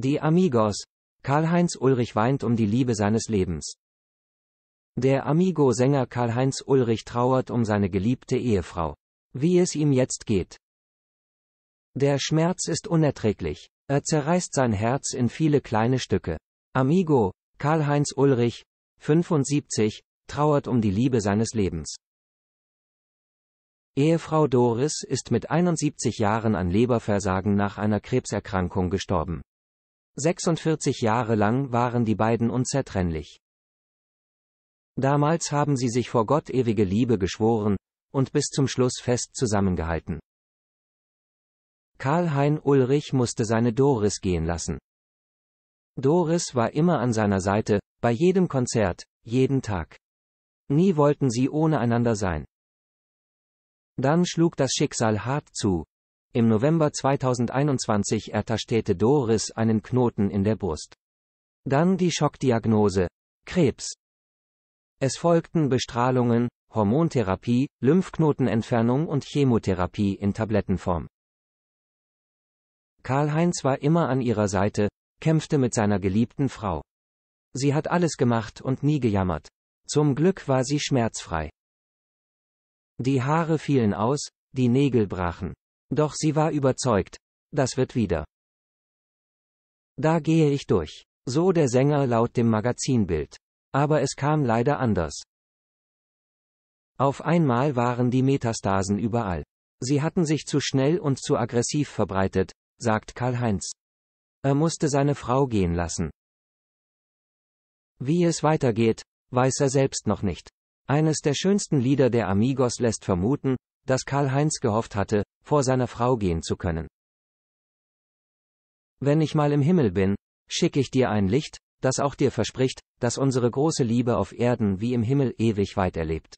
Die Amigos. Karl-Heinz Ulrich weint um die Liebe seines Lebens. Der Amigo-Sänger Karl-Heinz Ulrich trauert um seine geliebte Ehefrau. Wie es ihm jetzt geht. Der Schmerz ist unerträglich. Er zerreißt sein Herz in viele kleine Stücke. Amigo, Karl-Heinz Ulrich, 75, trauert um die Liebe seines Lebens. Ehefrau Doris ist mit 71 Jahren an Leberversagen nach einer Krebserkrankung gestorben. 46 Jahre lang waren die beiden unzertrennlich. Damals haben sie sich vor Gott ewige Liebe geschworen und bis zum Schluss fest zusammengehalten. Karl-Hein Ulrich musste seine Doris gehen lassen. Doris war immer an seiner Seite, bei jedem Konzert, jeden Tag. Nie wollten sie ohne einander sein. Dann schlug das Schicksal hart zu, im November 2021 ertastete Doris einen Knoten in der Brust. Dann die Schockdiagnose. Krebs. Es folgten Bestrahlungen, Hormontherapie, Lymphknotenentfernung und Chemotherapie in Tablettenform. Karl-Heinz war immer an ihrer Seite, kämpfte mit seiner geliebten Frau. Sie hat alles gemacht und nie gejammert. Zum Glück war sie schmerzfrei. Die Haare fielen aus, die Nägel brachen. Doch sie war überzeugt. Das wird wieder. Da gehe ich durch. So der Sänger laut dem Magazinbild. Aber es kam leider anders. Auf einmal waren die Metastasen überall. Sie hatten sich zu schnell und zu aggressiv verbreitet, sagt Karl-Heinz. Er musste seine Frau gehen lassen. Wie es weitergeht, weiß er selbst noch nicht. Eines der schönsten Lieder der Amigos lässt vermuten, dass Karl-Heinz gehofft hatte, vor seiner Frau gehen zu können. Wenn ich mal im Himmel bin, schicke ich dir ein Licht, das auch dir verspricht, dass unsere große Liebe auf Erden wie im Himmel ewig weiterlebt.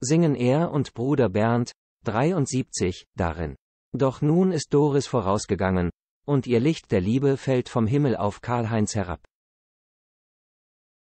Singen er und Bruder Bernd, 73, darin. Doch nun ist Doris vorausgegangen, und ihr Licht der Liebe fällt vom Himmel auf Karl-Heinz herab.